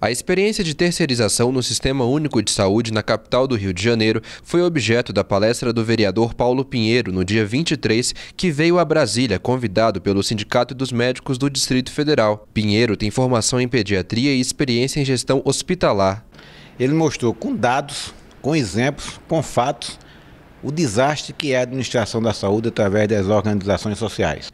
A experiência de terceirização no Sistema Único de Saúde na capital do Rio de Janeiro foi objeto da palestra do vereador Paulo Pinheiro no dia 23, que veio a Brasília convidado pelo Sindicato dos Médicos do Distrito Federal. Pinheiro tem formação em pediatria e experiência em gestão hospitalar. Ele mostrou com dados, com exemplos, com fatos, o desastre que é a administração da saúde através das organizações sociais.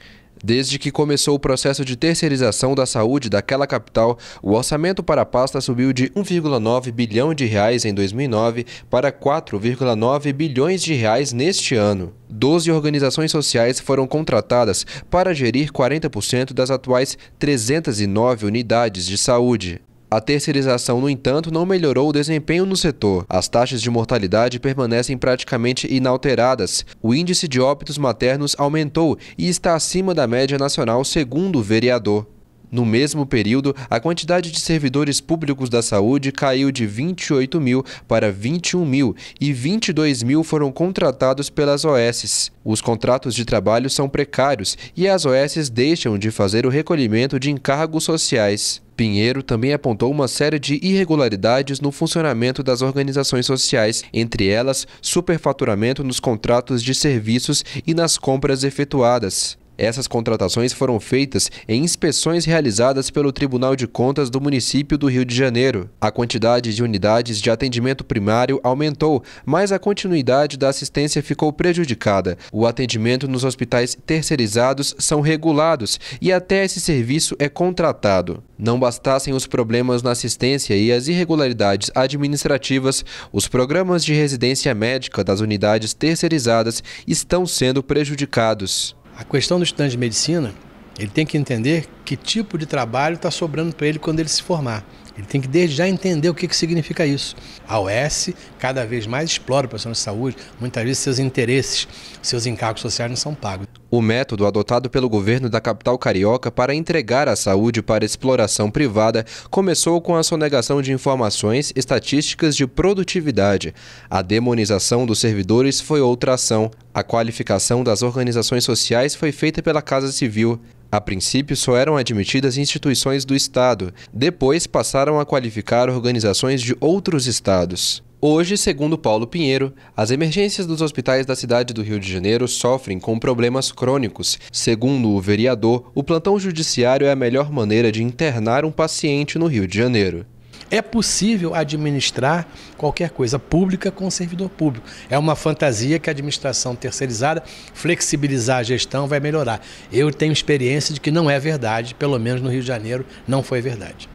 Desde que começou o processo de terceirização da saúde daquela capital, o orçamento para a pasta subiu de 1,9 bilhão de reais em 2009 para 4,9 bilhões de reais neste ano. Doze organizações sociais foram contratadas para gerir 40% das atuais 309 unidades de saúde. A terceirização, no entanto, não melhorou o desempenho no setor. As taxas de mortalidade permanecem praticamente inalteradas. O índice de óbitos maternos aumentou e está acima da média nacional, segundo o vereador. No mesmo período, a quantidade de servidores públicos da saúde caiu de 28 mil para 21 mil e 22 mil foram contratados pelas OSs. Os contratos de trabalho são precários e as OSs deixam de fazer o recolhimento de encargos sociais. Pinheiro também apontou uma série de irregularidades no funcionamento das organizações sociais, entre elas superfaturamento nos contratos de serviços e nas compras efetuadas. Essas contratações foram feitas em inspeções realizadas pelo Tribunal de Contas do município do Rio de Janeiro. A quantidade de unidades de atendimento primário aumentou, mas a continuidade da assistência ficou prejudicada. O atendimento nos hospitais terceirizados são regulados e até esse serviço é contratado. Não bastassem os problemas na assistência e as irregularidades administrativas, os programas de residência médica das unidades terceirizadas estão sendo prejudicados. A questão do estudante de medicina, ele tem que entender que tipo de trabalho está sobrando para ele quando ele se formar. Ele tem que desde já entender o que, que significa isso. A OS cada vez mais explora o profissional de saúde, muitas vezes seus interesses, seus encargos sociais não são pagos. O método adotado pelo governo da capital carioca para entregar a saúde para exploração privada começou com a sonegação de informações estatísticas de produtividade. A demonização dos servidores foi outra ação. A qualificação das organizações sociais foi feita pela Casa Civil. A princípio, só eram admitidas instituições do Estado. Depois passaram a qualificar organizações de outros estados. Hoje, segundo Paulo Pinheiro, as emergências dos hospitais da cidade do Rio de Janeiro sofrem com problemas crônicos. Segundo o vereador, o plantão judiciário é a melhor maneira de internar um paciente no Rio de Janeiro. É possível administrar qualquer coisa pública com servidor público. É uma fantasia que a administração terceirizada, flexibilizar a gestão, vai melhorar. Eu tenho experiência de que não é verdade, pelo menos no Rio de Janeiro não foi verdade.